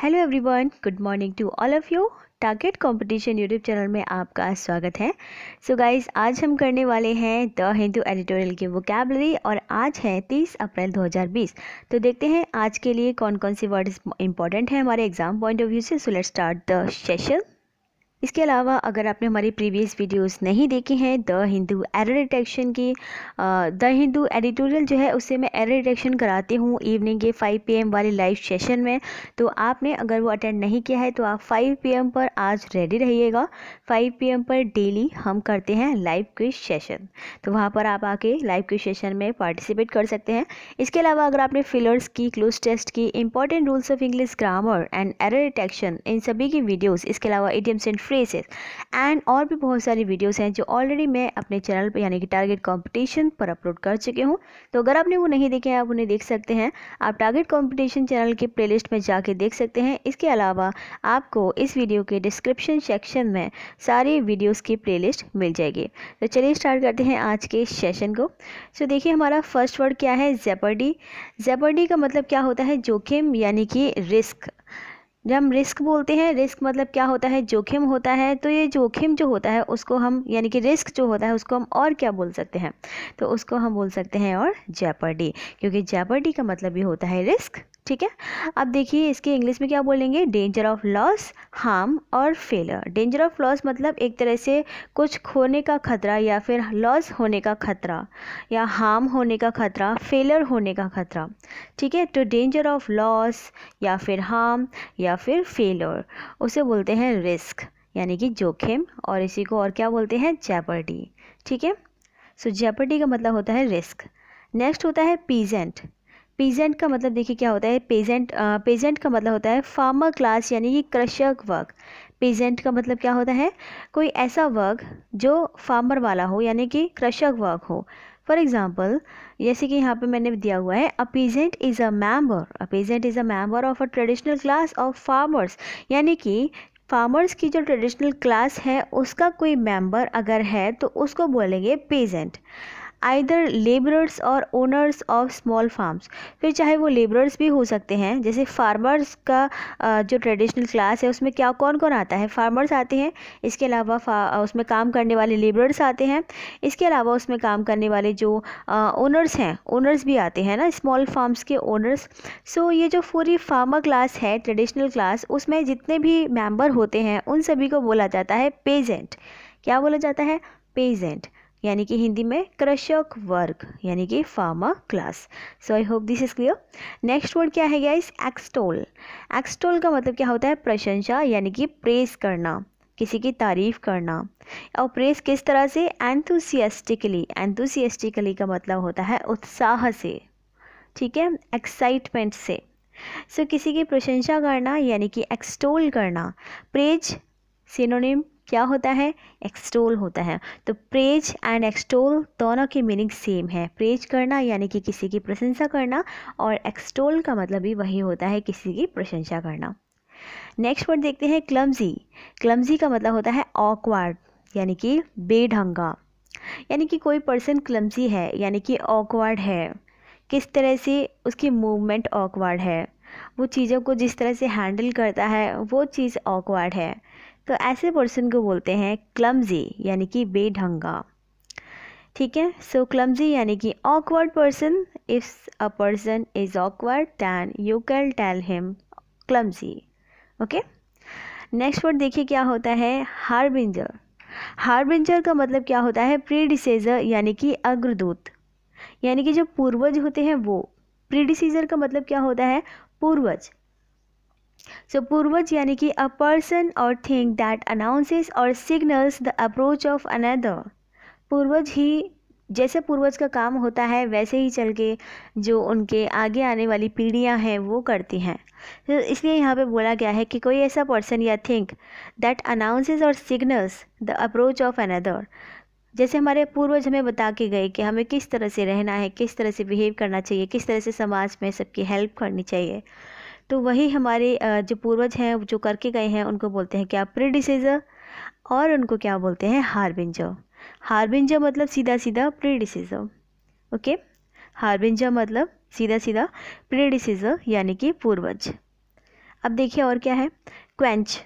Hello everyone good morning to all of you target competition YouTube channel में आपका स्वागत है सो so गाइस आज हम करने वाले हैं द हिंदू एडिटोरियल की वोकेबलरी और आज है 30 अप्रैल 2020 तो देखते हैं आज के लिए कौन कौन से वर्ड्स इंपॉर्टेंट हैं हमारे एग्जाम पॉइंट ऑफ व्यू से so let start the session इसके अलावा अगर आपने हमारी प्रीवियस वीडियोस नहीं देखी हैं द हिंदू एरर डिटेक्शन की द हिंदू एडिटोरियल जो है उससे मैं एरर डिटेक्शन कराती हूँ इवनिंग के 5 पीएम वाले लाइव सेशन में तो आपने अगर वो अटेंड नहीं किया है तो आप 5 पीएम पर आज रेडी रहिएगा 5 पीएम पर डेली हम करते हैं लाइव क्विज सेशन तो वहाँ पर आप आके लाइव क्विज सेशन में पार्टिसिपेट कर सकते हैं इसके अलावा अगर आपने फिलर्स की क्लोज टेस्ट की important rules of English grammar and error detection इन सभी की वीडियोज़ इसके अलावा ए टी फ्रेजेस एंड और भी बहुत सारी वीडियोस हैं जो ऑलरेडी मैं अपने चैनल पर यानी कि टारगेट कंपटीशन पर अपलोड कर चुके हूँ तो अगर आपने वो नहीं देखे हैं आप उन्हें देख सकते हैं आप टारगेट कॉम्पिटिशन चैनल के प्ले में जाके देख सकते हैं इसके अलावा आपको इस वीडियो के डिस्क्रिप्शन सेक्शन में सारी वीडियोज़ की प्ले मिल जाएगी तो चलिए स्टार्ट करते हैं आज के सेशन को सो देखिए हमारा फर्स्ट वर्ड क्या है जेपर्डी जेपर्डी का मतलब क्या होता है जोखिम यानी कि रिस्क जब हम रिस्क बोलते हैं रिस्क मतलब क्या होता है जोखिम होता है तो ये जोखिम जो होता है उसको हम यानी कि रिस्क जो होता है उसको हम और क्या बोल सकते हैं तो उसको हम बोल सकते हैं और जैपर्डी क्योंकि जैपर्डी का मतलब ये होता है रिस्क ठीक है अब देखिए इसके इंग्लिश में क्या बोलेंगे डेंजर ऑफ लॉस हार्म और फेलर डेंजर ऑफ लॉस मतलब एक तरह से कुछ खोने का खतरा या फिर लॉस होने का खतरा या हार्म होने का खतरा फेलर होने का खतरा ठीक है तो डेंजर ऑफ लॉस या फिर हार्म या फिर फेलर उसे बोलते हैं रिस्क यानी कि जोखिम और इसी को और क्या बोलते हैं जेपर्डी ठीक है सो जेपर्डी का मतलब होता है रिस्क नेक्स्ट होता है पीजेंट पेजेंट का मतलब देखिए क्या होता है पेजेंट पेजेंट का मतलब होता है फार्मर क्लास यानी कि कृषक वर्ग पेजेंट का मतलब क्या होता है कोई ऐसा वर्ग जो फार्मर वाला हो यानी कि कृषक वर्ग हो फॉर एग्ज़ाम्पल जैसे कि यहाँ पे मैंने दिया हुआ है a peasant is a member a peasant is a member of a traditional class of farmers यानी कि फार्मर्स की जो ट्रेडिशनल क्लास है उसका कोई मेंबर अगर है तो उसको बोलेंगे पेजेंट आइदर लेबरर्स और ओनर्स ऑफ स्मॉल फार्म्स फिर चाहे वो लेबरर्स भी हो सकते हैं जैसे फार्मर्स का जो ट्रेडिशनल क्लास है उसमें क्या कौन कौन आता है फार्मर्स आते हैं इसके अलावा उसमें काम करने वाले लेबरर्स आते हैं इसके अलावा उसमें काम करने वाले जो ओनर्स हैं ओनर्स भी आते हैं ना स्मॉल फार्म्स के ओनर्स सो ये जो पूरी फार्मर क्लास है ट्रेडिशनल क्लास उसमें जितने भी मेम्बर होते हैं उन सभी को बोला जाता है पेजेंट क्या बोला जाता है पेजेंट यानी कि हिंदी में कृषक वर्ग यानी कि farmer class so I hope this is clear next word क्या है गाइस एक्सटोल एक्सटोल का मतलब क्या होता है प्रशंसा यानी कि प्रेस करना किसी की तारीफ़ करना और प्रेस किस तरह से एंथुसियस्टिकली एंथुसियस्टिकली का मतलब होता है उत्साह से ठीक है एक्साइटमेंट से सो so, किसी की प्रशंसा करना यानी कि एक्सटोल करना प्रेज सिनोनिम क्या होता है एक्सटोल होता है तो प्रेज एंड एक्सटोल दोनों की मीनिंग सेम है प्रेज करना यानी कि किसी की प्रशंसा करना और एक्सटोल का मतलब भी वही होता है किसी की प्रशंसा करना नेक्स्ट वर्ड देखते हैं क्लम्जी क्लम्जी का मतलब होता है ऑकवर्ड यानी कि बेढंगा यानी कि कोई पर्सन क्लम्जी है यानी कि ऑकवर्ड है किस तरह से उसकी मूवमेंट ऑकवर्ड है वो चीज़ों को जिस तरह से हैंडल करता है वो चीज़ ऑकवर्ड है तो ऐसे पर्सन को बोलते हैं क्लम्जी यानी कि बेढंगा ठीक है सो क्लम्जी यानी कि awkward person if a person is awkward then you can tell him clumsy okay next word देखिए क्या होता है हार्बिंजर हार्बिंजर का मतलब क्या होता है प्रीडिसेजर यानी कि अग्रदूत यानी कि जो पूर्वज होते हैं वो प्रीडिसीजर का मतलब क्या होता है पूर्वज सो पूर्वज यानी कि अ पर्सन और थिंग दैट अनाउंसेस और signals the approach of another पूर्वज ही जैसे पूर्वज का काम होता है वैसे ही चल के जो उनके आगे आने वाली पीढ़ियां हैं वो करती हैं तो इसलिए यहाँ पे बोला गया है कि कोई ऐसा पर्सन या थिंक दैट अनाउंसेस और signals the approach of another जैसे हमारे पूर्वज हमें बता के गए कि हमें किस तरह से रहना है किस तरह से बिहेव करना चाहिए किस तरह से समाज में सबकी हेल्प करनी चाहिए तो वही हमारे जो पूर्वज हैं जो करके गए हैं उनको बोलते हैं क्या प्रीडिसेजर और उनको क्या बोलते हैं हारबिंजर हारबिंजर मतलब सीधा सीधा प्रीडिसेजर ओके हारबिंजर मतलब सीधा सीधा प्रीडिसेजर यानी कि पूर्वज अब देखिए और क्या है क्वेंच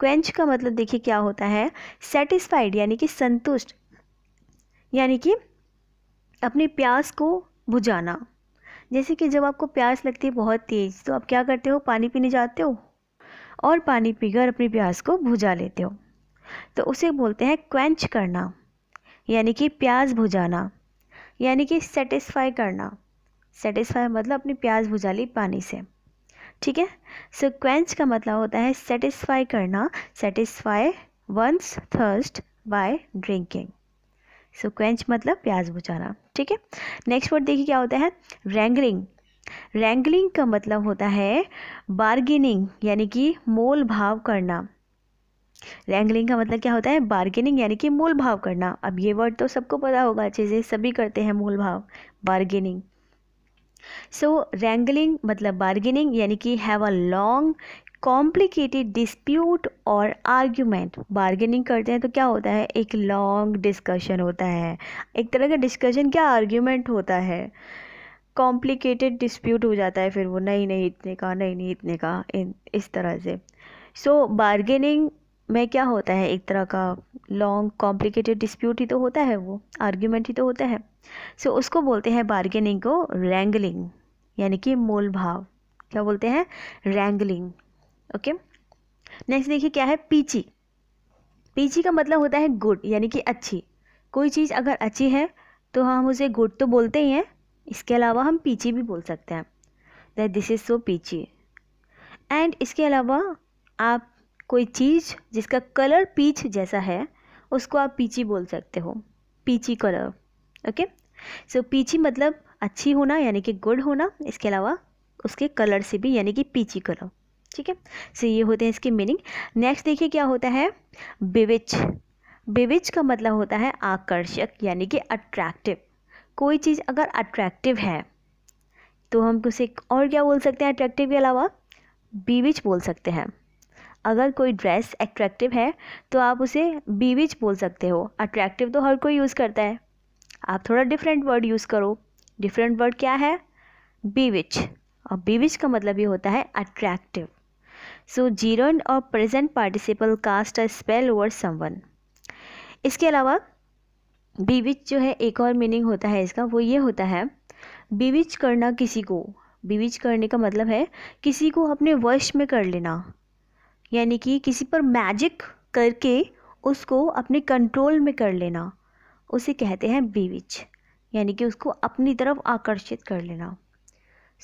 क्वेंच का मतलब देखिए क्या होता है सेटिस्फाइड यानी कि संतुष्ट यानी कि अपनी प्यास को बुझाना जैसे कि जब आपको प्यास लगती है बहुत तेज़ तो आप क्या करते हो पानी पीने जाते हो और पानी पीकर अपनी प्यास को भुजा लेते हो तो उसे बोलते हैं क्वेंच करना यानी कि प्यास भुजाना यानी कि सेटिस्फाई करना सेटिस्फाई मतलब अपनी प्यास भुजा ली पानी से ठीक है सो क्वेंच का मतलब होता है सेटिस्फाई करना satisfy one's thirst by drinking so quench मतलब प्याज बुझाना ठीक है नेक्स्ट वर्ड देखिए क्या होता है रेंगलिंग रेंगलिंग का मतलब होता है बार्गेनिंग यानी कि मोल भाव करना रेंगलिंग का मतलब क्या होता है बार्गेनिंग यानी कि मोल भाव करना अब ये वर्ड तो सबको पता होगा अच्छे से सभी करते हैं मोल भाव बार्गेनिंग सो रेंगलिंग मतलब बार्गेनिंग यानी कि have a long complicated dispute और आर्ग्यूमेंट बार्गेनिंग करते हैं तो क्या होता है एक लॉन्ग डिस्कशन होता है एक तरह का डिस्कशन क्या आर्ग्यूमेंट होता है कॉम्प्लिकेटेड डिस्प्यूट हो जाता है फिर वो नहीं नहीं इतने का नहीं नहीं इतने का इन इस तरह से सो so, बार्गेनिंग में क्या होता है एक तरह का लॉन्ग कॉम्प्लिकेटेड डिस्प्यूट ही तो होता है वो आर्ग्यूमेंट ही तो होता है सो so, उसको बोलते हैं बार्गेनिंग को रैंगलिंग यानी कि मोल भाव क्या बोलते हैं रैंगलिंग ओके नेक्स्ट देखिए क्या है पीची पीची का मतलब होता है गुड यानी कि अच्छी कोई चीज़ अगर अच्छी है तो हम उसे गुड तो बोलते ही हैं इसके अलावा हम पीची भी बोल सकते हैं that this is so peachy and इसके अलावा आप कोई चीज़ जिसका कलर पीच जैसा है उसको आप पीची बोल सकते हो पीची कलर ओके सो पीची मतलब अच्छी होना यानी कि गुड होना इसके अलावा उसके कलर से भी यानी कि पीची कलर ठीक है सो ये होते हैं इसके मीनिंग नेक्स्ट देखिए क्या होता है बिविच बिविच का मतलब होता है आकर्षक यानी कि अट्रैक्टिव कोई चीज़ अगर अट्रैक्टिव है तो हम उसे और क्या बोल सकते हैं अट्रैक्टिव के अलावा बीविच बोल सकते हैं अगर कोई ड्रेस अट्रैक्टिव है तो आप उसे बीविच बोल सकते हो अट्रैक्टिव तो हर कोई यूज़ करता है आप थोड़ा डिफरेंट वर्ड यूज़ करो डिफरेंट वर्ड क्या है बीविच और बीविच का मतलब ये होता है अट्रैक्टिव सो जीरो और present participle cast a spell over someone इसके अलावा बीविच जो है एक और मीनिंग होता है इसका वो ये होता है बीविच करना किसी को बीविच करने का मतलब है किसी को अपने वश में कर लेना यानी कि किसी पर मैजिक करके उसको अपने कंट्रोल में कर लेना उसे कहते हैं बीविच यानी कि उसको अपनी तरफ आकर्षित कर लेना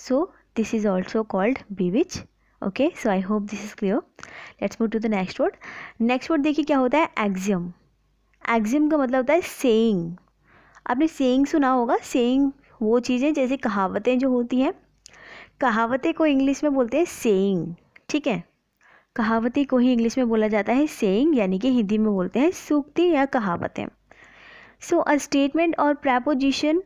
so this is also called bewitch okay so I hope this is clear let's move to the next word next word देखिए क्या होता है एक्जियम एक्जियम का मतलब होता है सेइंग आपने सेइंग सुना होगा सेइंग वो चीज़ें जैसे कहावतें जो होती हैं कहावतें को इंग्लिश में बोलते हैं सेइंग ठीक है कहावती को ही इंग्लिश में बोला जाता है सेइंग यानी कि हिंदी में बोलते हैं सूक्ति या कहावतें सो अ स्टेटमेंट और proposition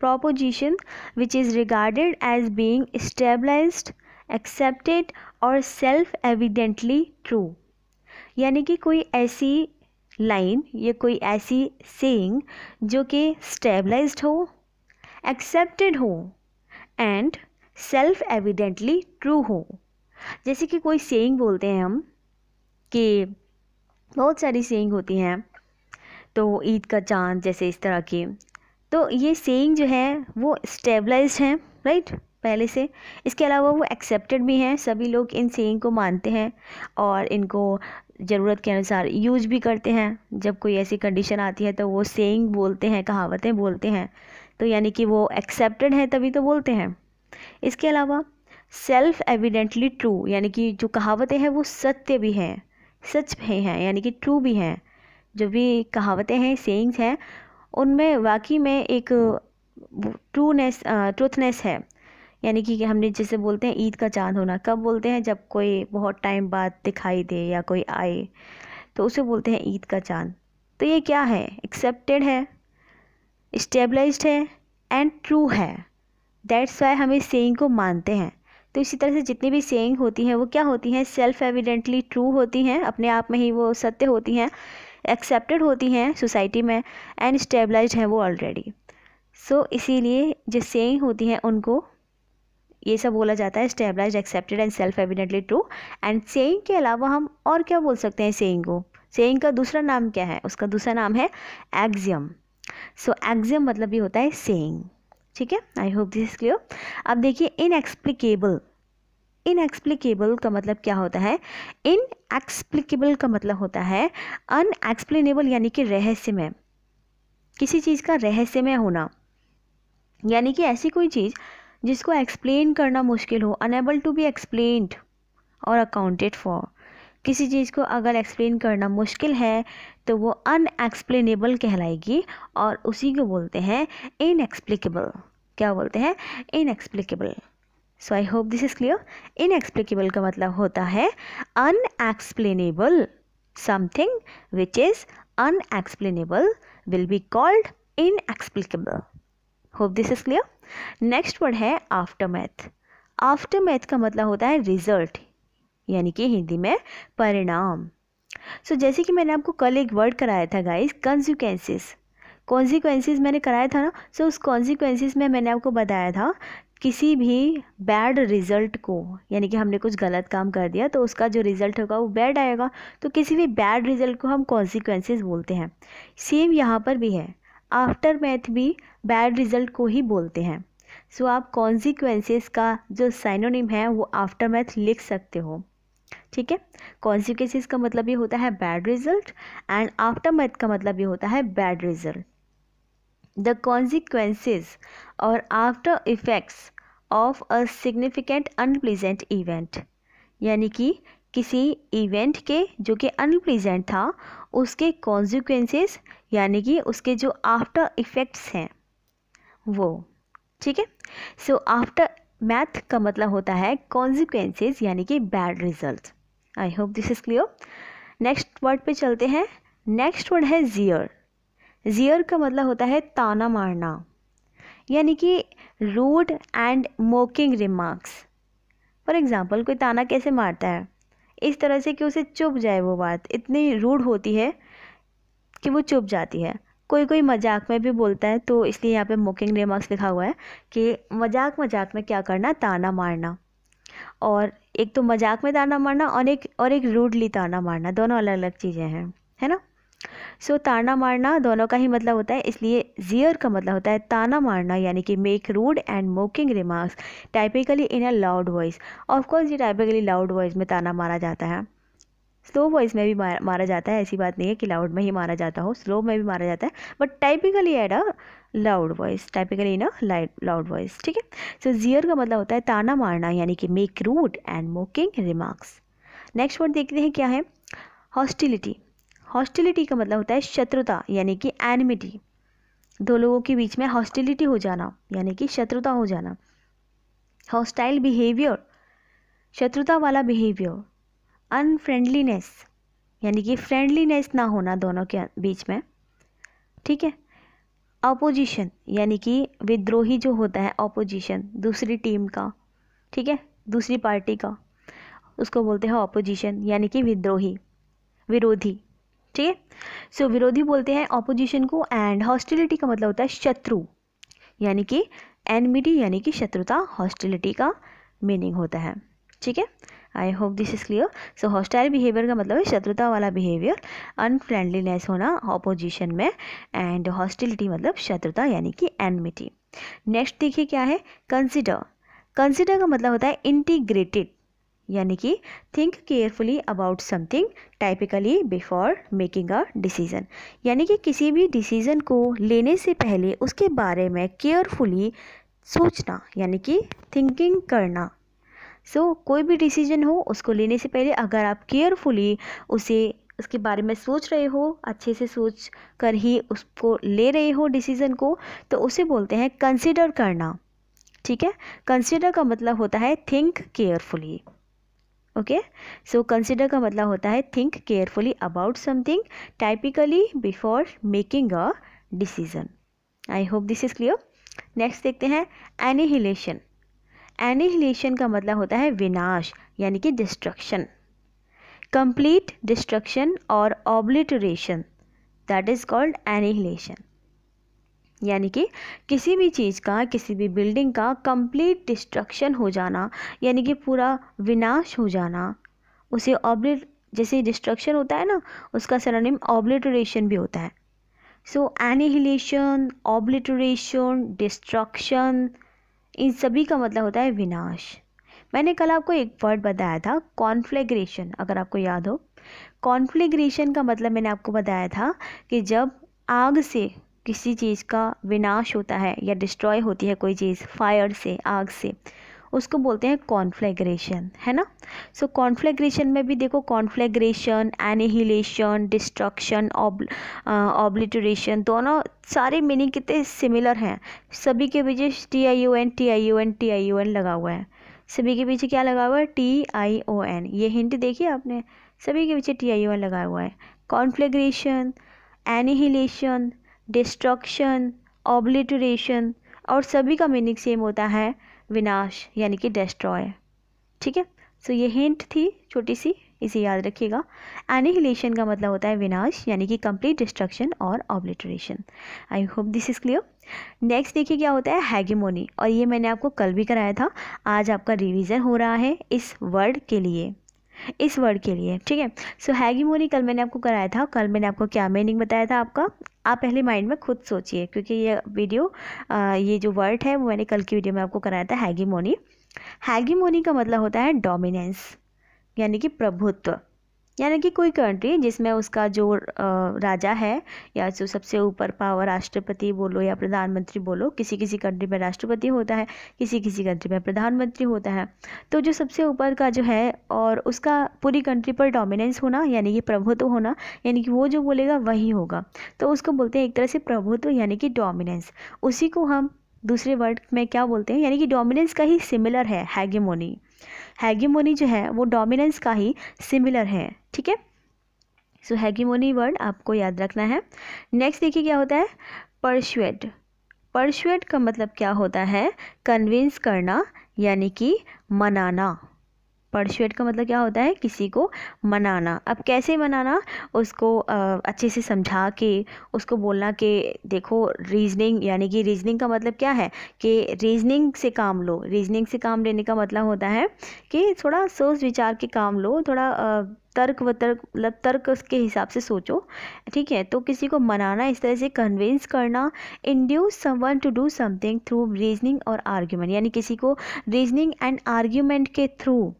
proposition which is regarded as being stabilized accepted और सेल्फ एविडेंटली ट्रू यानी कि कोई ऐसी लाइन या कोई ऐसी सेइंग जो कि स्टेबलाइज्ड हो एक्सेप्टेड हो एंड सेल्फ एविडेंटली ट्रू हो जैसे कि कोई सेइंग बोलते हैं हम कि बहुत सारी सेइंग होती हैं तो ईद का चांद जैसे इस तरह की तो ये सेइंग जो है वो स्टेबलाइज्ड हैं राइट पहले से इसके अलावा वो एक्सेप्टेड भी हैं सभी लोग इन सेइंग को मानते हैं और इनको ज़रूरत के अनुसार यूज भी करते हैं जब कोई ऐसी कंडीशन आती है तो वो सेइंग बोलते हैं कहावतें बोलते हैं तो यानी कि वो एक्सेप्टेड हैं तभी तो बोलते हैं इसके अलावा सेल्फ़ एविडेंटली ट्रू यानी कि जो कहावतें हैं वो सत्य भी हैं सच भी हैं यानी कि ट्रू भी हैं जो भी कहावतें हैं सेइंग्स हैं उनमें वाकई में एक ट्रूनेस ट्रूथनेस है यानी कि हमने जिसे बोलते हैं ईद का चांद होना कब बोलते हैं जब कोई बहुत टाइम बाद दिखाई दे या कोई आए तो उसे बोलते हैं ईद का चांद तो ये क्या है एक्सेप्टेड है स्टेबलाइज है एंड ट्रू है दैट्स वाई हम इस सेंग को मानते हैं तो इसी तरह से जितनी भी सेंग होती हैं वो क्या होती हैं सेल्फ एविडेंटली ट्रू होती हैं अपने आप में ही वो सत्य होती हैं एक्सेप्टेड होती हैं सोसाइटी में एंड स्टेबलाइज हैं वो ऑलरेडी सो so, इसीलिए जो सेंग होती हैं उनको ये सब बोला जाता है stabilize accepted and self evidently true and saying के अलावा हम और क्या बोल सकते हैं सेइंग को सेइंग का दूसरा नाम क्या है उसका दूसरा नाम है एग्जियम सो एग्जियम मतलब ये होता है सेइंग ठीक है आई होप दिस क्लियर अब देखिए इनएक्सप्लिकेबल इनएक्सप्लिकेबल का मतलब क्या होता है इनएक्सप्लिकेबल का मतलब होता है अनएक्सप्लेनेबल यानी कि रहस्यमय किसी चीज़ का रहस्यमय होना यानी कि ऐसी कोई चीज़ जिसको एक्सप्लेन करना मुश्किल हो अनेबल टू बी एक्सप्लेन और अकाउंटेड फॉर किसी चीज़ को अगर एक्सप्लेन करना मुश्किल है तो वो अनएक्सप्लेनेबल कहलाएगी और उसी को बोलते हैं इनएक्सप्लिकेबल क्या बोलते हैं inexplicable so I hope this is clear inexplicable का मतलब होता है unexplainable something which is unexplainable will be called inexplicable hope this is clear next word है आफ्टर मैथ आफ्टर मैथ का मतलब होता है रिजल्ट यानी कि हिंदी में परिणाम सो so, जैसे कि मैंने आपको कल एक वर्ड कराया था गाइस कॉन्सिक्वेंसेस कॉन्सिक्वेंसेस मैंने कराया था ना सो so उस कॉन्सिक्वेंसेस में मैंने आपको बताया था किसी भी बैड रिज़ल्ट को यानी कि हमने कुछ गलत काम कर दिया तो उसका जो रिज़ल्ट होगा वो बैड आएगा तो किसी भी बैड रिज़ल्ट को हम कॉन्सिक्वेंसेज बोलते हैं सेम यहाँ पर भी है आफ्टर मैथ भी बैड रिज़ल्ट को ही बोलते हैं सो so, आप कॉन्सिक्वेंसेस का जो साइनोनिम है वो आफ्टर मैथ लिख सकते हो ठीक है कॉन्सिक्वेंसेस का मतलब ये होता है bad result and aftermath का मतलब ये होता है बैड रिज़ल्ट द कॉन्सिक्वेंसेस और after effects of a significant unpleasant event यानी कि किसी इवेंट के जो कि अनप्लीजेंट था उसके कॉन्सिक्वेंसेस यानी कि उसके जो आफ्टर इफ़ेक्ट्स हैं वो ठीक है सो आफ्टर मैथ का मतलब होता है कॉन्सिक्वेंसेज यानी कि bad result I hope this is clear next word पे चलते हैं नेक्स्ट वर्ड है जियर जियर का मतलब होता है ताना मारना यानी कि rude and mocking remarks for example कोई ताना कैसे मारता है इस तरह से कि उसे चुप जाए वो बात इतनी रूढ़ होती है कि वो चुप जाती है कोई कोई मजाक में भी बोलता है तो इसलिए यहाँ पे मोकिंग रिमार्क्स लिखा हुआ है कि मजाक मजाक में क्या करना ताना मारना और एक तो मजाक में ताना मारना और एक और एक रूडली ताना मारना दोनों अलग अलग चीज़ें हैं है ना सो ताना मारना दोनों का ही मतलब होता है इसलिए जियर का मतलब होता है ताना मारना यानी कि make rude and mocking remarks typically in a loud voice of course ये टाइपिकली लाउड वॉइस में ताना मारा जाता है स्लो वॉइस में भी मारा जाता है ऐसी बात नहीं है कि लाउड में ही मारा जाता हो स्लो में भी मारा जाता है but typically at a loud voice typically in a loud voice ठीक है सो जियर का मतलब होता है ताना मारना यानी कि make rude and mocking remarks next word देखते हैं क्या है हॉस्टिलिटी हॉस्टिलिटी का मतलब होता है शत्रुता यानी कि एनिमिटी दो लोगों के बीच में हॉस्टिलिटी हो जाना यानी कि शत्रुता हो जाना हॉस्टाइल बिहेवियर शत्रुता वाला बिहेवियर अनफ्रेंडलीनेस यानी कि फ्रेंडलीनेस ना होना दोनों के बीच में ठीक है अपोजिशन यानी कि विद्रोही जो होता है अपोजिशन दूसरी टीम का ठीक है दूसरी पार्टी का उसको बोलते हैं अपोजिशन यानी कि विद्रोही विरोधी ठीक है सो विरोधी बोलते हैं ऑपोजिशन को एंड हॉस्टिलिटी का मतलब होता है शत्रु यानी कि एनमिटी यानी कि शत्रुता हॉस्टिलिटी का मीनिंग होता है ठीक है I hope this is clear so hostile behaviour का मतलब है शत्रुता वाला बिहेवियर अनफ्रेंडलीनेस होना ऑपोजिशन में एंड हॉस्टिलिटी मतलब शत्रुता यानी कि एनमिटी नेक्स्ट देखिए क्या है कंसिडर कंसिडर का मतलब होता है इंटीग्रेटेड यानी कि think carefully about something typically before making a decision यानी कि किसी भी डिसीज़न को लेने से पहले उसके बारे में केयरफुली सोचना यानी कि थिंकिंग करना सो so, कोई भी डिसीजन हो उसको लेने से पहले अगर आप केयरफुली उसे उसके बारे में सोच रहे हो अच्छे से सोच कर ही उसको ले रहे हो डिसीज़न को तो उसे बोलते हैं कंसिडर करना ठीक है कंसिडर का मतलब होता है think carefully okay so consider का मतलब होता है think carefully about something typically before making a decision I hope this is clear next देखते हैं एनिहिलेशन एनिहिलेशन का मतलब होता है विनाश यानी कि डिस्ट्रक्शन कंप्लीट डिस्ट्रक्शन और obliteration that is called annihilation यानी कि किसी भी चीज़ का किसी भी बिल्डिंग का कंप्लीट डिस्ट्रक्शन हो जाना यानी कि पूरा विनाश हो जाना उसे ऑब्लिट जैसे डिस्ट्रक्शन होता है ना उसका सरानिम ऑब्लिटरेशन भी होता है सो एनिहिलेशन ऑब्लिटरेशन डिस्ट्रक्शन इन सभी का मतलब होता है विनाश मैंने कल आपको एक वर्ड बताया था कॉन्फ्लेग्रेशन अगर आपको याद हो कॉन्फ्लेग्रेशन का मतलब मैंने आपको बताया था कि जब आग से किसी चीज़ का विनाश होता है या डिस्ट्रॉय होती है कोई चीज़ फायर से आग से उसको बोलते हैं कॉन्फ्लेग्रेशन है ना सो so, कॉन्फ्लेग्रेशन में भी देखो कॉन्फ्लेग्रेशन एनिहिलेशन डिस्ट्रक्शन ऑब्लिटरेशन दोनों सारे मीनिंग कितने सिमिलर हैं सभी के पीछे T I U N T I U N T I U N लगा हुआ है सभी के पीछे क्या लगा हुआ है टी आई ओ एन ये हिंट देखिए आपने सभी के पीछे टी आई यू एन लगा हुआ है कॉन्फ्लेग्रेशन एनिहिलेशन डिस्ट्रक्शन ऑब्लिटरेशन और सभी का मीनिंग सेम होता है विनाश यानी कि डिस्ट्रॉय ठीक है सो ये हिंट थी छोटी सी इसे याद रखिएगा एनिहिलेशन का मतलब होता है विनाश यानी कि कंप्लीट डिस्ट्रक्शन और obliteration I hope this is clear next देखिए क्या होता है हैगेमोनी और ये मैंने आपको कल भी कराया था आज आपका रिवीजन हो रहा है इस वर्ड के लिए इस वर्ड के लिए ठीक है सो मोनी कल मैंने आपको कराया था कल मैंने आपको क्या मीनिंग बताया था आपका आप पहले माइंड में खुद सोचिए क्योंकि ये वीडियो आ, ये जो वर्ड है वो मैंने कल की वीडियो में आपको कराया था हैगी मोनी का मतलब होता है डोमिनेंस यानी कि प्रभुत्व यानी कि कोई कंट्री जिसमें उसका जो राजा है या जो सबसे ऊपर पावर राष्ट्रपति बोलो या प्रधानमंत्री बोलो किसी किसी कंट्री में राष्ट्रपति होता है किसी किसी कंट्री में प्रधानमंत्री होता है तो जो सबसे ऊपर का जो है और उसका पूरी कंट्री पर डोमिनेंस होना यानी कि प्रभुत्व होना यानी कि वो जो बोलेगा वही होगा तो उसको बोलते हैं एक तरह से प्रभुत्व यानी कि डोमिनेंस उसी को हम दूसरे वर्ड में क्या बोलते हैं यानी कि डोमिनेंस का ही सिमिलर है हैगेमोनी हैगीमोनी जो है वो डोमिनेंस का ही सिमिलर है ठीक है सो हैगीमोनी वर्ड आपको याद रखना है नेक्स्ट देखिए क्या होता है परशुएट परशुएट का मतलब क्या होता है कन्विंस करना यानी कि मनाना परशुएट का मतलब क्या होता है किसी को मनाना अब कैसे मनाना उसको आ, अच्छे से समझा के उसको बोलना कि देखो रीजनिंग यानी कि रीजनिंग का मतलब क्या है कि रीजनिंग से काम लो रीजनिंग से काम लेने का मतलब होता है कि थोड़ा सोच विचार के काम लो थोड़ा आ, तर्क व तर्क मतलब तर्क उसके हिसाब से सोचो ठीक है तो किसी को मनाना इस तरह से कन्विंस करना induce someone to do something through reasoning और आर्ग्यूमेंट यानी किसी को रीजनिंग एंड आर्ग्यूमेंट के थ्रू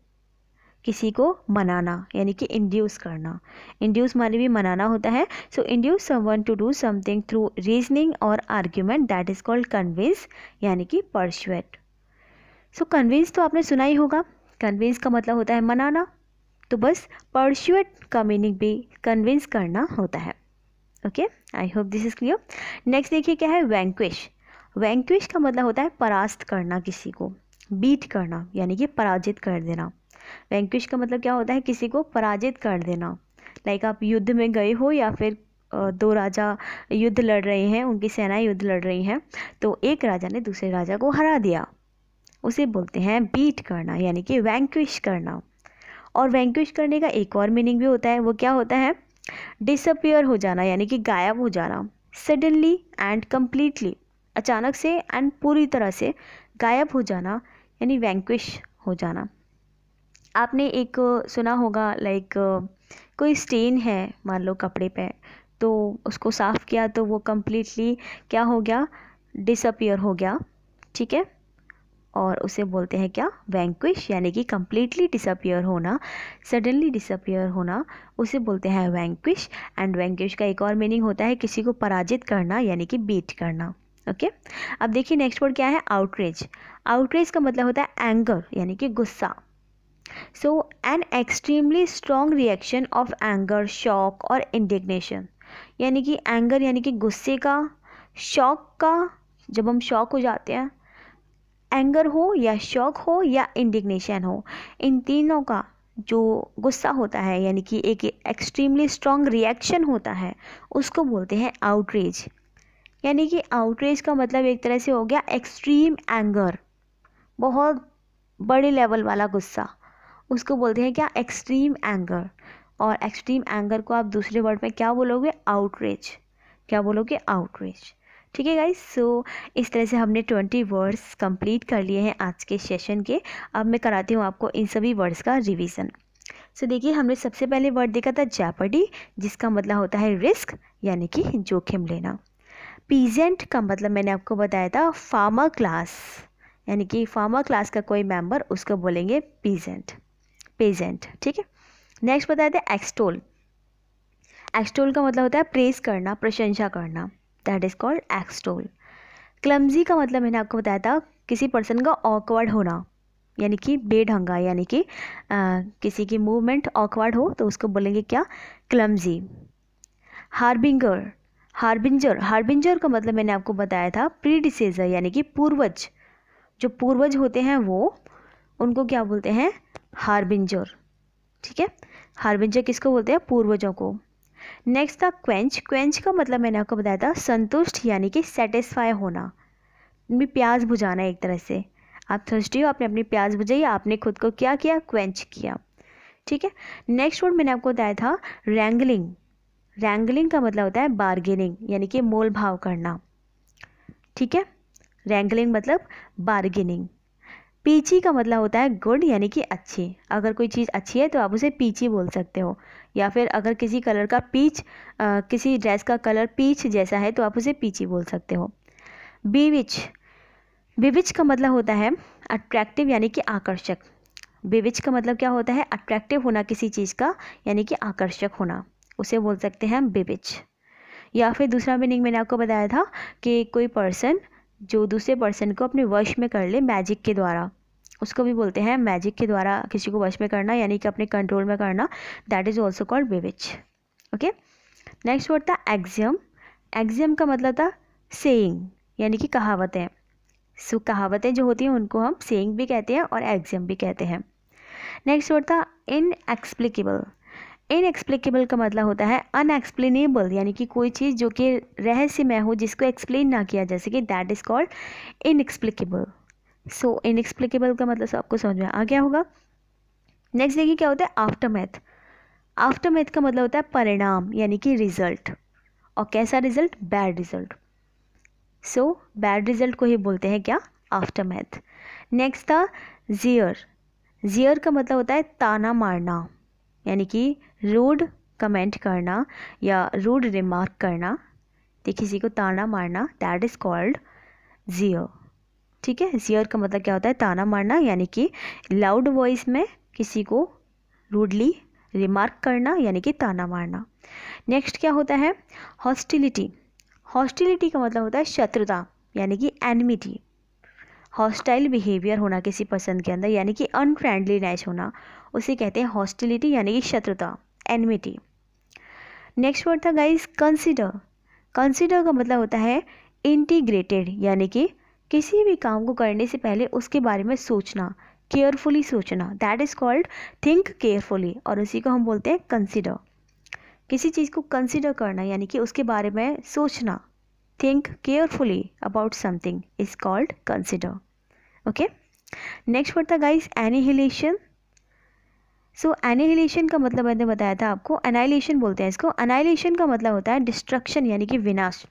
किसी को मनाना यानी कि इंड्यूस करना इंड्यूस माने भी मनाना होता है so induce someone to do something through reasoning और argument that is called convince यानी कि परशुएट सो कन्विंस तो आपने सुना ही होगा कन्विंस का मतलब होता है मनाना तो बस परशुएट का मीनिंग भी कन्विंस करना होता है okay I hope this is clear next देखिए क्या है वैंक्विश वैंक्विश का मतलब होता है परास्त करना किसी को बीट करना यानी कि पराजित कर देना वैंक्विश का मतलब क्या होता है किसी को पराजित कर देना लाइक आप युद्ध में गए हो या फिर दो राजा युद्ध लड़ रहे हैं उनकी सेना युद्ध लड़ रही है तो एक राजा ने दूसरे राजा को हरा दिया उसे बोलते हैं बीट करना यानी कि वैंक्विश करना और वैंक्विश करने का एक और मीनिंग भी होता है वो क्या होता है डिसअपियर हो जाना यानी कि गायब हो जाना सडनली एंड कम्प्लीटली अचानक से एंड पूरी तरह से गायब हो जाना यानी वैंक्विश हो जाना आपने एक सुना होगा लाइक कोई स्टेन है मान लो कपड़े पे तो उसको साफ़ किया तो वो कम्प्लीटली क्या हो गया डिसअपियर हो गया ठीक है और उसे बोलते हैं क्या वैंक्विश यानी कि कम्प्लीटली डिसअपियर होना सडनली डिसअपियर होना उसे बोलते हैं वैंक्विश एंड वैंक्विश का एक और मीनिंग होता है किसी को पराजित करना यानी कि बीट करना ओके okay? अब देखिए नेक्स्ट वर्ड क्या है आउटरेज आउटरेज का मतलब होता है एंगर यानी कि गुस्सा so an extremely strong reaction of anger shock और इंडिग्नेशन यानी कि एंगर यानी कि गुस्से का शॉक का जब हम शॉक हो जाते हैं एंगर हो या शॉक हो या इंडिग्नेशन हो इन तीनों का जो गुस्सा होता है यानी कि एक एक्सट्रीमली स्ट्रॉन्ग रिएक्शन होता है उसको बोलते हैं आउटरीच यानी कि आउटरीच का मतलब एक तरह से हो गया एक्सट्रीम एंगर बहुत बड़े लेवल वाला गुस्सा उसको बोलते हैं क्या एक्सट्रीम एंगर और एक्सट्रीम एंगर को आप दूसरे वर्ड में क्या बोलोगे आउटरीच क्या बोलोगे आउटरीच ठीक है गाइज सो so, इस तरह से हमने ट्वेंटी वर्ड्स कंप्लीट कर लिए हैं आज के सेशन के अब मैं कराती हूँ आपको इन सभी वर्ड्स का रिवीजन सो so, देखिए हमने सबसे पहले वर्ड देखा था जैपडी जिसका मतलब होता है रिस्क यानी कि जोखिम लेना पीजेंट का मतलब मैंने आपको बताया था फार्मा क्लास यानी कि फार्मा क्लास का कोई मेंबर उसको बोलेंगे पीजेंट पेजेंट ठीक है नेक्स्ट बताया था एक्सटोल एक्सटोल का मतलब होता है प्रेस करना प्रशंसा करना that is called extol clumsy का मतलब मैंने आपको बताया था किसी पर्सन का ऑकवर्ड होना यानी कि बेढंगा यानी कि आ, किसी की मूवमेंट ऑकवर्ड हो तो उसको बोलेंगे क्या क्लम्जी हार्बिंगर हार्बिंजर हार्बिंजर का मतलब मैंने आपको बताया था प्रीडिसेजर यानी कि पूर्वज जो पूर्वज होते हैं वो उनको क्या बोलते हैं हार्बिंजर ठीक है हार्बिंजर किसको बोलते हैं पूर्वजों को नेक्स्ट था क्वेंच क्वेंच का मतलब मैंने आपको बताया था संतुष्ट यानी कि सेटिस्फाई होना भी प्याज बुझाना एक तरह से आप थर्स्टी हो आपने अपनी प्याज बुझाई आपने खुद को क्या किया क्वेंच किया ठीक है नेक्स्ट वर्ड मैंने आपको बताया था रैंगलिंग रैंगलिंग का मतलब होता है बार्गेनिंग यानी कि मोल भाव करना ठीक है रैंगलिंग मतलब बार्गेनिंग पीची का मतलब होता है गुड यानी कि अच्छी अगर कोई चीज़ अच्छी है तो आप उसे पीची बोल सकते हो या फिर अगर किसी कलर का पीच आ, किसी ड्रेस का कलर पीच जैसा है तो आप उसे पीची बोल सकते हो बीविच बीविच का मतलब होता है अट्रैक्टिव यानी कि आकर्षक बेविच का मतलब क्या होता है अट्रैक्टिव होना किसी चीज़ का यानी कि आकर्षक होना उसे बोल सकते हैं हम बेविच या फिर दूसरा मीनिंग मैंने आपको बताया था कि कोई पर्सन जो दूसरे पर्सन को अपने वश में कर ले मैजिक के द्वारा उसको भी बोलते हैं मैजिक के द्वारा किसी को वश में करना यानी कि अपने कंट्रोल में करना that is also called bewitch okay next word था एग्जियम एग्जियम का मतलब था सेइंग यानी कि कहावतें सो कहावतें जो होती हैं उनको हम सेइंग भी कहते हैं और एग्जियम भी कहते हैं नेक्स्ट वर्ड था इनएक्सप्लिकेबल इनएक्सप्लिकेबल का मतलब होता है अनएक्सप्लेनेबल यानी कि कोई चीज़ जो कि रहस्यमय हो जिसको एक्सप्लेन ना किया जा सके that is called inexplicable so inexplicable का मतलब आपको समझ में आ गया होगा नेक्स्ट देखिए क्या होता है आफ्टरमैथ आफ्टरमैथ का मतलब होता है परिणाम यानी कि रिजल्ट और कैसा result bad result so bad result को ही बोलते हैं क्या आफ्टरमैथ नेक्स्ट था जियर जियर का मतलब होता है ताना मारना यानी कि रूड कमेंट करना या रूड रिमार्क करना या किसी को ताना मारना दैट इज़ कॉल्ड जियो ठीक है जियर का मतलब क्या होता है ताना मारना यानी कि लाउड वॉइस में किसी को रूडली रिमार्क करना यानी कि ताना मारना नेक्स्ट क्या होता है हॉस्टिलिटी हॉस्टिलिटी का मतलब होता है शत्रुता यानी कि एनिमिटी हॉस्टाइल बिहेवियर होना किसी पर्सन के अंदर यानी कि अनफ्रेंडलीनेस होना उसे कहते हैं हॉस्टिलिटी यानी कि शत्रुता एनमिटी नेक्स्ट वर्ड था गाइस कंसिडर कंसिडर का मतलब होता है इंटीग्रेटेड यानी कि किसी भी काम को करने से पहले उसके बारे में सोचना केयरफुली सोचना that is called think carefully और उसी को हम बोलते हैं कंसिडर किसी चीज़ को कंसिडर करना यानी कि उसके बारे में सोचना think carefully about something is called consider okay next word था guys annihilation so so, annihilation का मतलब मैंने बताया था आपको अनाइलेशन बोलते हैं इसको अनाइलेशन का मतलब होता है डिस्ट्रक्शन यानी कि विनाश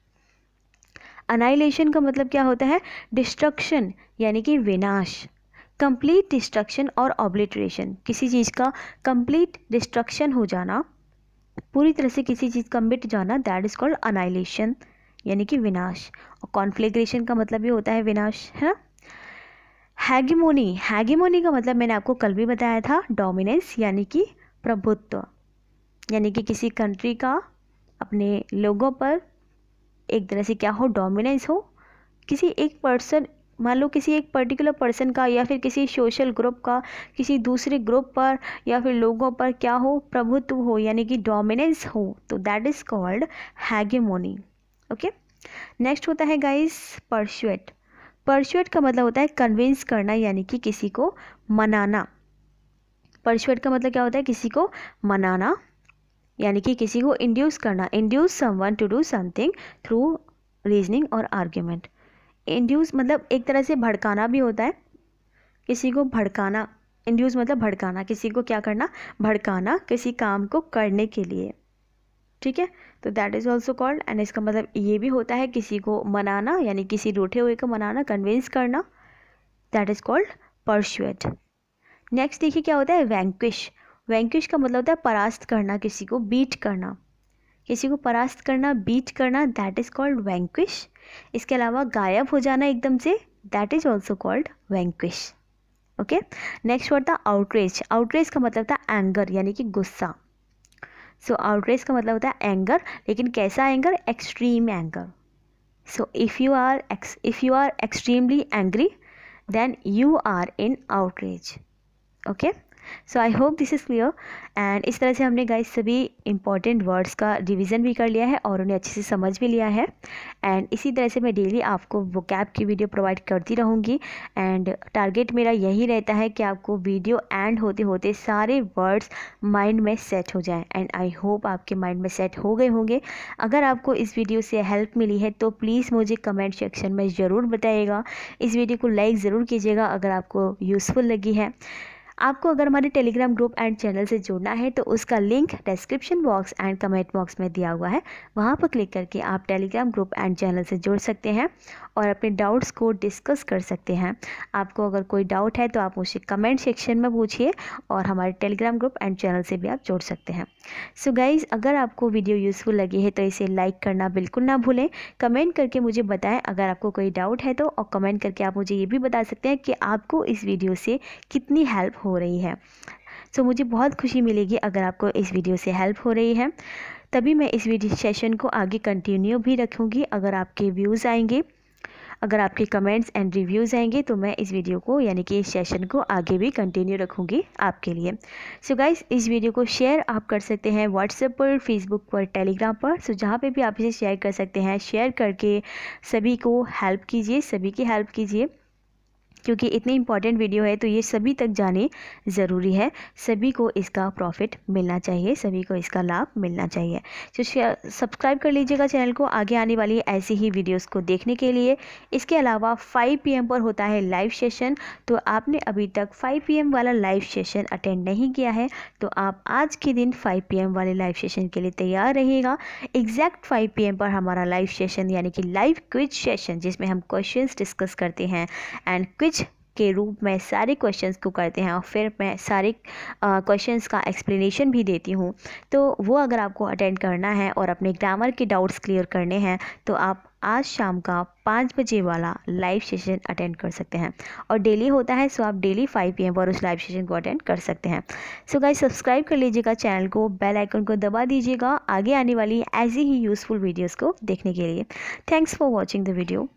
अनाइलेशन का मतलब क्या होता है डिस्ट्रक्शन यानी कि विनाश कंप्लीट डिस्ट्रक्शन और ऑब्लिट्रेशन किसी चीज़ का कंप्लीट डिस्ट्रक्शन हो जाना पूरी तरह से किसी चीज़ का मिट जाना दैट इज़ कॉल्ड अनाइलेशन यानी कि विनाश और कॉन्फ्लिग्रेशन का मतलब भी होता है विनाश है ना हैगेमोनी हैगेमोनी का मतलब मैंने आपको कल भी बताया था डोमिनेंस यानी कि प्रभुत्व यानी कि किसी कंट्री का अपने लोगों पर एक तरह से क्या हो डोमिनेंस हो किसी एक पर्सन मान लो किसी एक पर्टिकुलर पर्सन का या फिर किसी सोशल ग्रुप का किसी दूसरे ग्रुप पर या फिर लोगों पर क्या हो प्रभुत्व हो यानी कि डोमिनेंस हो तो that is called hegemony okay next होता है गाइस परशुएट परशुएट का मतलब होता है कन्विंस करना यानी कि किसी को मनाना परशुएट का मतलब क्या होता है किसी को मनाना यानी कि किसी को इंड्यूस करना induce someone to do something through reasoning और आर्ग्यूमेंट इंड्यूस मतलब एक तरह से भड़काना भी होता है किसी को भड़काना इंड्यूस मतलब भड़काना किसी को क्या करना भड़काना किसी काम को करने के लिए ठीक है तो that is also called and इसका मतलब ये भी होता है किसी को मनाना यानी किसी रूठे हुए को मनाना कन्विंस करना that is called persuade next देखिए क्या होता है वैंक्विश वैंक्विश का मतलब होता है परास्त करना किसी को बीट करना किसी को परास्त करना बीट करना दैट इज़ कॉल्ड वैंक्विश इसके अलावा गायब हो जाना एकदम से that is also called vanquish okay next word था आउटरेज आउटरेज का मतलब था एंगर यानी कि गुस्सा सो आउटरेज का मतलब होता है एंगर लेकिन कैसा anger extreme anger so if you are if you are extremely angry then you are in outrage okay so I hope this is clear and इस तरह से हमने गाइस सभी इंपॉर्टेंट वर्ड्स का रिवीजन भी कर लिया है और उन्हें अच्छे से समझ भी लिया है एंड इसी तरह से मैं डेली आपको वो कैब की वीडियो प्रोवाइड करती रहूँगी एंड टारगेट मेरा यही रहता है कि आपको वीडियो एंड होते होते सारे वर्ड्स माइंड में सेट हो जाएँ एंड आई होप आपके माइंड में सेट हो गए होंगे अगर आपको इस वीडियो से हेल्प मिली है तो प्लीज़ मुझे कमेंट सेक्शन में ज़रूर बताइएगा इस वीडियो को लाइक ज़रूर कीजिएगा अगर आपको यूज़फुल लगी है आपको अगर हमारे टेलीग्राम ग्रुप एंड चैनल से जुड़ना है तो उसका link description box and comment box में दिया हुआ है वहाँ पर क्लिक करके आप टेलीग्राम ग्रुप एंड चैनल से जुड़ सकते हैं और अपने डाउट्स को डिस्कस कर सकते हैं आपको अगर कोई डाउट है तो आप मुझे कमेंट सेक्शन में पूछिए और हमारे टेलीग्राम ग्रुप एंड चैनल से भी आप जोड़ सकते हैं सो so गाइज़ अगर आपको वीडियो यूज़फुल लगी है तो इसे लाइक करना बिल्कुल ना भूलें कमेंट करके मुझे बताएं अगर आपको कोई डाउट है तो और कमेंट करके आप मुझे ये भी बता सकते हैं कि आपको इस वीडियो से कितनी हेल्प हो रही है सो so, मुझे बहुत खुशी मिलेगी अगर आपको इस वीडियो से हेल्प हो रही है तभी मैं इस वीडियो सेशन को आगे कंटिन्यू भी रखूँगी अगर आपके व्यूज़ आएंगे अगर आपके कमेंट्स एंड रिव्यूज़ आएंगे तो मैं इस वीडियो को यानी कि इस सेशन को आगे भी कंटिन्यू रखूँगी आपके लिए सो so गाइस इस वीडियो को शेयर आप कर सकते हैं व्हाट्सएप पर फेसबुक पर टेलीग्राम पर सो so जहाँ पे भी आप इसे शेयर कर सकते हैं शेयर करके सभी को हेल्प कीजिए सभी की हेल्प कीजिए क्योंकि इतनी इंपॉर्टेंट वीडियो है तो ये सभी तक जाने ज़रूरी है सभी को इसका प्रॉफिट मिलना चाहिए सभी को इसका लाभ मिलना चाहिए तो सब्सक्राइब कर लीजिएगा चैनल को आगे आने वाली ऐसी ही वीडियोस को देखने के लिए इसके अलावा 5 पीएम पर होता है लाइव सेशन तो आपने अभी तक 5 पीएम वाला लाइव सेशन अटेंड नहीं किया है तो आप आज के दिन फाइव पी वाले लाइव सेशन के लिए तैयार रहिएगा एग्जैक्ट फाइव पी पर हमारा लाइव सेशन यानी कि लाइव क्विज सेशन जिसमें हम क्वेश्चन डिस्कस करते हैं एंड क्विज के रूप में सारे क्वेश्चंस को करते हैं और फिर मैं सारे क्वेश्चंस का एक्सप्लेनेशन भी देती हूँ तो वो अगर आपको अटेंड करना है और अपने ग्रामर के डाउट्स क्लियर करने हैं तो आप आज शाम का पाँच बजे वाला लाइव सेशन अटेंड कर सकते हैं और डेली होता है सो आप डेली फाइव पी पर उस लाइव सेशन को अटेंड कर सकते हैं सो गाइस सब्सक्राइब कर लीजिएगा चैनल को बेल आइकन को दबा दीजिएगा आगे आने वाली ऐसी ही यूज़फुल वीडियोस को देखने के लिए thanks for watching the video